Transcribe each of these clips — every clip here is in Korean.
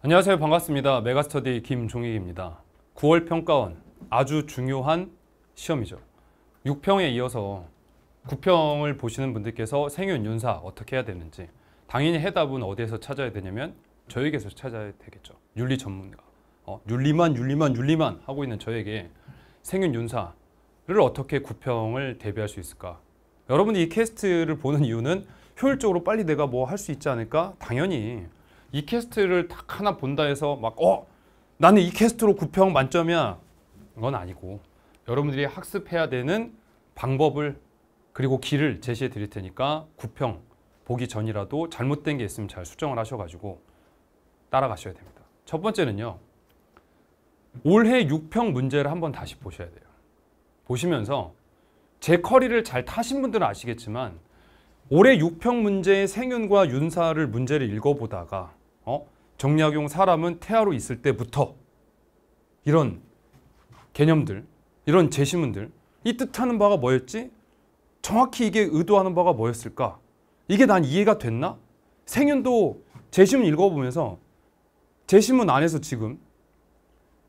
안녕하세요. 반갑습니다. 메가스터디 김종익입니다. 9월 평가원 아주 중요한 시험이죠. 6평에 이어서 9평을 보시는 분들께서 생윤, 윤사 어떻게 해야 되는지 당연히 해답은 어디에서 찾아야 되냐면 저에게서 찾아야 되겠죠. 윤리 전문가. 어, 윤리만 윤리만 윤리만 하고 있는 저에게 생윤, 윤사를 어떻게 9평을 대비할 수 있을까? 여러분이 이 캐스트를 보는 이유는 효율적으로 빨리 내가 뭐 할 수 있지 않을까? 당연히 이 캐스트를 딱 하나 본다 해서 막 어? 나는 이 캐스트로 9평 만점이야. 그건 아니고 여러분들이 학습해야 되는 방법을 그리고 길을 제시해 드릴 테니까 9평 보기 전이라도 잘못된 게 있으면 잘 수정을 하셔가지고 따라가셔야 됩니다. 첫 번째는요. 올해 6평 문제를 한번 다시 보셔야 돼요. 보시면서 제 커리를 잘 타신 분들은 아시겠지만 올해 6평 문제의 생윤과 윤사를 문제를 읽어보다가 어? 정약용 사람은 태아로 있을 때부터 이런 개념들, 이런 제시문들 이 뜻하는 바가 뭐였지? 정확히 이게 의도하는 바가 뭐였을까? 이게 난 이해가 됐나? 생윤도 제시문 읽어보면서 제시문 안에서 지금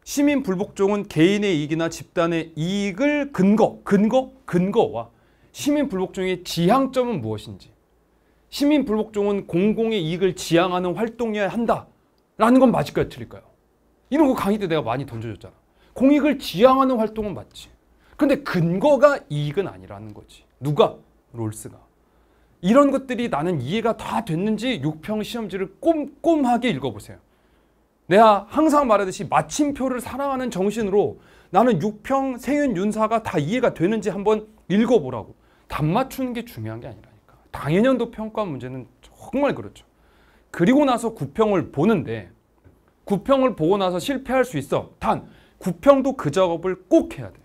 시민 불복종은 개인의 이익이나 집단의 이익을 근거, 근거, 근거와 시민 불복종의 지향점은 무엇인지 시민 불복종은 공공의 이익을 지향하는 활동이어야 한다라는 건 맞을까요, 틀릴까요? 이런 거 그 강의 때 내가 많이 던져줬잖아. 공익을 지향하는 활동은 맞지. 근데 근거가 이익은 아니라는 거지. 누가? 롤스가. 이런 것들이 나는 이해가 다 됐는지 6평 시험지를 꼼꼼하게 읽어보세요. 내가 항상 말하듯이 마침표를 사랑하는 정신으로 나는 6평, 세윤, 윤사가 다 이해가 되는지 한번 읽어보라고. 답 맞추는 게 중요한 게 아니라. 당해년도 평가 문제는 정말 그렇죠. 그리고 나서 구평을 보는데 구평을 보고 나서 실패할 수 있어. 단 구평도 그 작업을 꼭 해야 돼.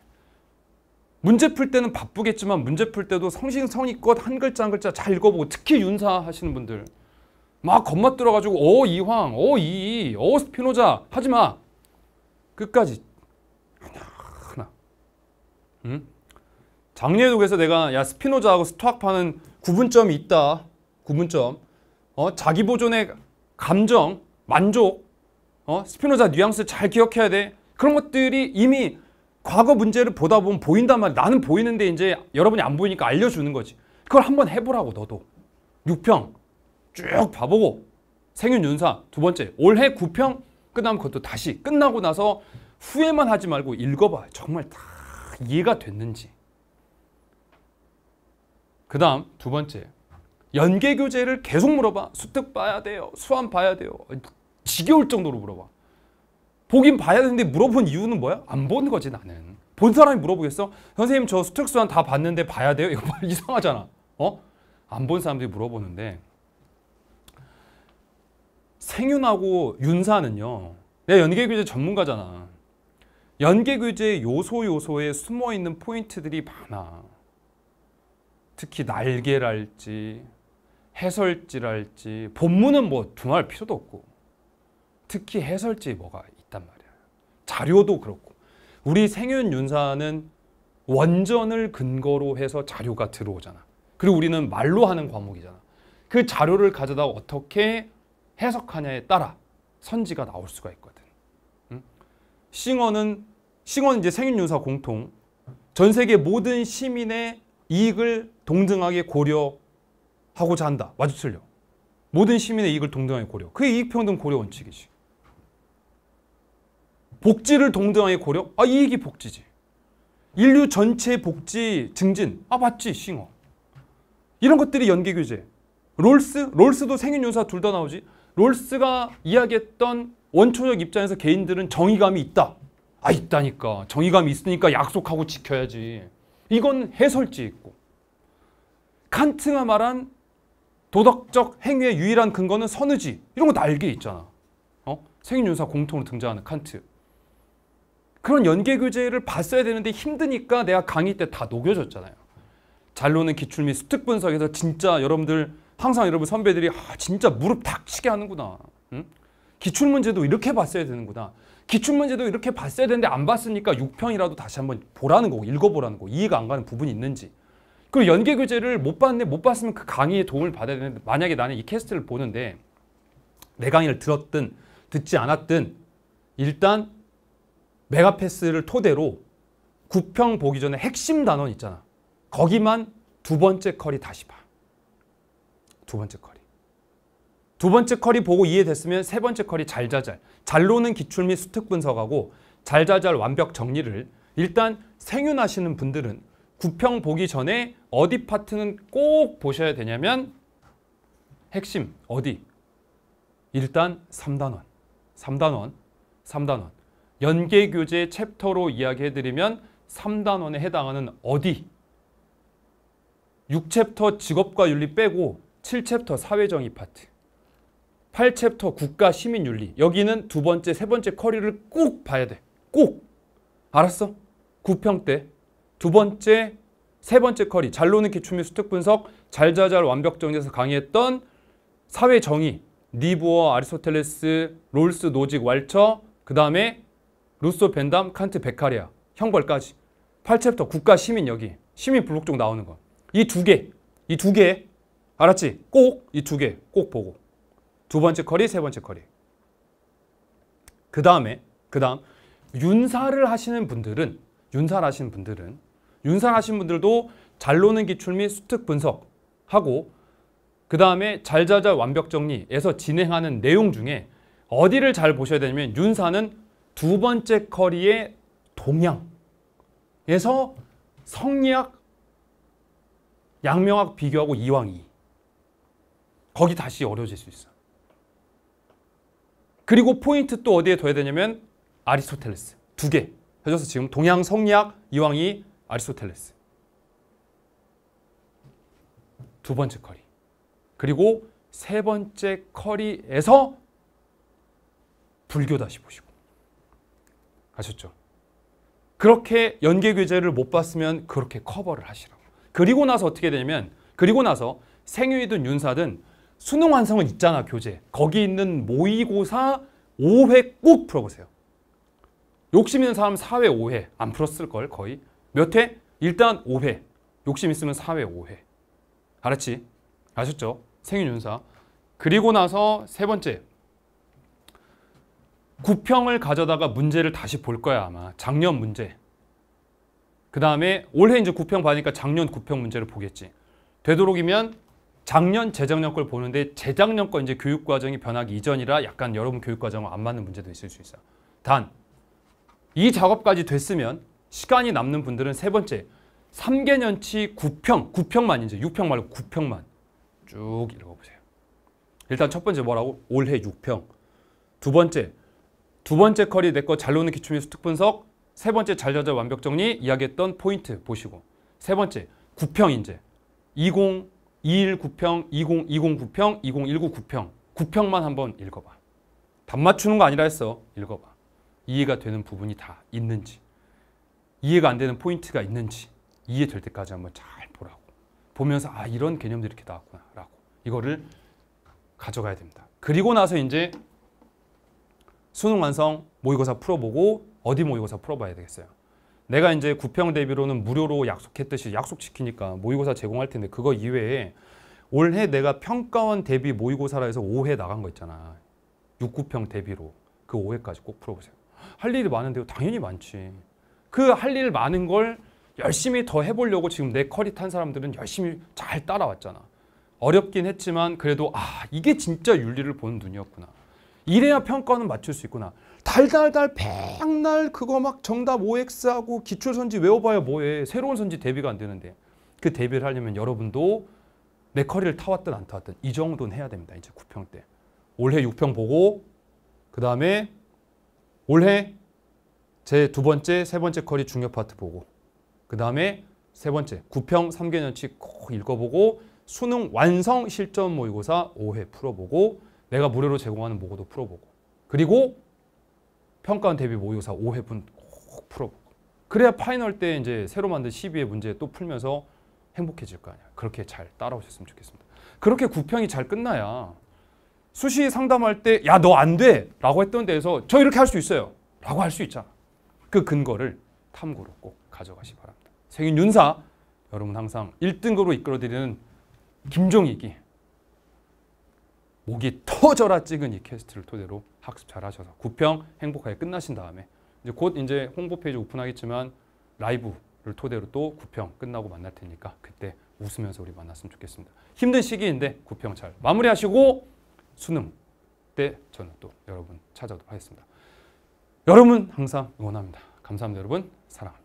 문제 풀 때는 바쁘겠지만 문제 풀 때도 성신성의껏 한 글자 한 글자 잘 읽어보고 특히 윤사 하시는 분들 막 겁맛 들어가지고 어 이황 어 이이 어 스피노자 하지 마 끝까지 하나 응? 작년에도 그래서 내가 야 스피노자하고 스토학파는 구분점이 있다. 구분점. 어, 자기 보존의 감정, 만족, 어, 스피노자 뉘앙스 잘 기억해야 돼. 그런 것들이 이미 과거 문제를 보다 보면 보인단 말이야. 나는 보이는데 이제 여러분이 안 보이니까 알려주는 거지. 그걸 한번 해보라고 너도. 6평 쭉 봐보고 생윤 윤사 두 번째 올해 9평 끝나면 그것도 다시 끝나고 나서 후회만 하지 말고 읽어봐. 정말 다 이해가 됐는지. 그 다음 두 번째 연계 교재를 계속 물어봐 수특 봐야 돼요 수안 봐야 돼요 지겨울 정도로 물어봐 보긴 봐야 되는데 물어본 이유는 뭐야? 안 본 거지 나는 본 사람이 물어보겠어? 선생님 저 수특 수안 다 봤는데 봐야 돼요? 이거 이상하잖아 어? 안 본 사람들이 물어보는데 생윤하고 윤사는요 내가 연계교재 전문가잖아 연계교재 요소 요소에 숨어있는 포인트들이 많아 특히 날개랄지 해설지랄지 본문은 뭐 두 말 필요도 없고 특히 해설지 뭐가 있단 말이야. 자료도 그렇고 우리 생윤 윤사는 원전을 근거로 해서 자료가 들어오잖아. 그리고 우리는 말로 하는 과목이잖아. 그 자료를 가져다 어떻게 해석하냐에 따라 선지가 나올 수가 있거든. 응? 싱어는 싱어는 이제 생윤 윤사 공통 전 세계 모든 시민의 이익을 동등하게 고려하고자 한다. 와주철려. 모든 시민의 이익을 동등하게 고려. 그게 이익평등 고려 원칙이지. 복지를 동등하게 고려? 아 이익이 복지지. 인류 전체 복지 증진. 아 맞지 싱어. 이런 것들이 연계 규제. 롤스? 롤스도 생윤유사 둘 다 나오지. 롤스가 이야기했던 원초적 입장에서 개인들은 정의감이 있다. 아 있다니까. 정의감이 있으니까 약속하고 지켜야지. 이건 해설지 있고 칸트가 말한 도덕적 행위의 유일한 근거는 선의지 이런 거 날개 있잖아. 어? 생윤사 공통으로 등장하는 칸트. 그런 연계 교재를 봤어야 되는데 힘드니까 내가 강의 때 다 녹여줬잖아요. 잘로는 기출 및 수특 분석에서 진짜 여러분들 항상 여러분 선배들이 아, 진짜 무릎 탁 치게 하는구나. 응? 기출 문제도 이렇게 봤어야 되는구나. 기출문제도 이렇게 봤어야 되는데 안 봤으니까 6편이라도 다시 한번 보라는 거고 읽어보라는 거 이해가 안 가는 부분이 있는지 그리고 연계 교재를 못 봤는데 못 봤으면 그 강의에 도움을 받아야 되는데 만약에 나는 이 캐스트를 보는데 내 강의를 들었든 듣지 않았든 일단 메가패스를 토대로 9평 보기 전에 핵심 단원 있잖아 거기만 두 번째 커리 다시 봐 두 번째 커리 두 번째 컬리 보고 이해됐으면 세 번째 컬리 잘자잘. 잘노는 기출 및 수특 분석하고 잘자잘 완벽 정리를 일단 생윤하시는 분들은 구평 보기 전에 어디 파트는 꼭 보셔야 되냐면 핵심 어디? 일단 3단원, 3단원, 3단원. 연계 교재 챕터로 이야기해드리면 3단원에 해당하는 어디? 6챕터 직업과 윤리 빼고 7챕터 사회정의 파트. 8챕터 국가 시민 윤리. 여기는 두 번째, 세 번째 커리를 꼭 봐야 돼. 꼭. 알았어? 구평 때. 두 번째, 세 번째 커리. 잘 노는 기출 및 수특 분석, 잘자잘 완벽 정리해서 강의했던 사회 정의. 니부어, 아리스토텔레스, 롤스, 노직, 왈처, 그다음에 루소, 벤담, 칸트, 베카리아. 형벌까지. 8챕터 국가 시민 여기. 시민 블록 쪽 나오는 거. 이 두 개. 이 두 개. 알았지? 꼭 이 두 개 꼭 보고. 두 번째 커리, 세 번째 커리. 그 다음에 그 다음 윤사를 하시는 분들은 윤사를 하시는 분들은 윤사를 하시는 분들도 잘 노는 기출 및 수특 분석하고 그 다음에 잘자자 완벽 정리에서 진행하는 내용 중에 어디를 잘 보셔야 되냐면 윤사는 두 번째 커리의 동양에서 성리학, 양명학 비교하고 이왕이 거기 다시 어려워질 수 있어. 그리고 포인트 또 어디에 둬야 되냐면 아리스토텔레스 두 개 해줘서 지금 동양 성리학 이왕이 아리스토텔레스 두 번째 커리 그리고 세 번째 커리에서 불교 다시 보시고 아셨죠? 그렇게 연계 교재를 못 봤으면 그렇게 커버를 하시라고 그리고 나서 어떻게 되냐면 그리고 나서 생유이든 윤사든 수능 완성은 있잖아 교재 거기 있는 모의고사 5회 꼭 풀어보세요 욕심 있는 사람 4회 5회 안 풀었을 걸 거의 몇 회? 일단 5회 욕심 있으면 4회 5회 알았지? 아셨죠? 생윤윤사 그리고 나서 세 번째 구평을 가져다가 문제를 다시 볼 거야 아마 작년 문제 그 다음에 올해 이제 구평 봐니까 작년 구평 문제를 보겠지 되도록이면 작년 재작년 걸 보는데 재작년 거 이제 교육 과정이 변하기 이전이라 약간 여러분 교육 과정과 안 맞는 문제도 있을 수 있어요. 단이 작업까지 됐으면 시간이 남는 분들은 세 번째 3개년치 9평, 9평만 이제 6평 말고 9평만 쭉 읽어보세요. 일단 첫 번째 뭐라고? 올해 6평. 두 번째, 두 번째 커리 내 거잘 노는 기출미수 특분석. 세 번째 잘자자 완벽정리 이야기했던 포인트 보시고. 세 번째, 9평 인제 20, 21 9평, 2020 9평, 2019 9평 9평만 한번 읽어봐. 답 맞추는 거 아니라 했어. 읽어봐. 이해가 되는 부분이 다 있는지 이해가 안 되는 포인트가 있는지 이해될 때까지 한번 잘 보라고. 보면서 아 이런 개념들이 이렇게 나왔구나 라고 이거를 가져가야 됩니다. 그리고 나서 이제 수능 완성 모의고사 풀어보고 어디 모의고사 풀어봐야 되겠어요. 내가 이제 구평 대비로는 무료로 약속했듯이 약속 지키니까 모의고사 제공할 텐데 그거 이외에 올해 내가 평가원 대비 모의고사라 해서 5회 나간 거 있잖아. 6구평 대비로 그 5회까지 꼭 풀어보세요. 할 일이 많은데요. 당연히 많지. 그 할 일 많은 걸 열심히 더 해보려고 지금 내 커리 탄 사람들은 열심히 잘 따라왔잖아. 어렵긴 했지만 그래도 아 이게 진짜 윤리를 보는 눈이었구나. 이래야 평가는 맞출 수 있구나. 달달달 백날 그거 막 정답 OX하고 기출선지 외워봐야 뭐해. 새로운 선지 대비가 안 되는데. 그 대비를 하려면 여러분도 내 커리를 타왔든 안 타왔든 이 정도는 해야 됩니다. 이제 9평 때. 올해 6평 보고 그 다음에 올해 제 두 번째, 세 번째 커리 중요 파트 보고 그 다음에 세 번째 9평 3개년치 꼭 읽어보고 수능 완성 실전 모의고사 5회 풀어보고 내가 무료로 제공하는 모고도 풀어보고 그리고 평가원 대비 모의고사 5회분 꼭 풀어보고 그래야 파이널 때 이제 새로 만든 12회 문제 또 풀면서 행복해질 거 아니야. 그렇게 잘 따라오셨으면 좋겠습니다. 그렇게 구평이 잘 끝나야 수시 상담할 때 야 너 안 돼! 라고 했던 데에서 저 이렇게 할 수 있어요. 라고 할 수 있잖아. 그 근거를 탐구로 꼭 가져가시 바랍니다. 생인 윤사 여러분 항상 1등급으로 이끌어드리는 김종익이 목이 터져라 찍은 이 캐스트를 토대로 학습 잘 하셔서 구평 행복하게 끝나신 다음에 이제 곧 이제 홍보 페이지 오픈하겠지만 라이브를 토대로 또 구평 끝나고 만날 테니까 그때 웃으면서 우리 만났으면 좋겠습니다. 힘든 시기인데 구평 잘 마무리하시고 수능 때 저는 또 여러분 찾아오도록 하겠습니다. 여러분 항상 응원합니다. 감사합니다 여러분 사랑합니다.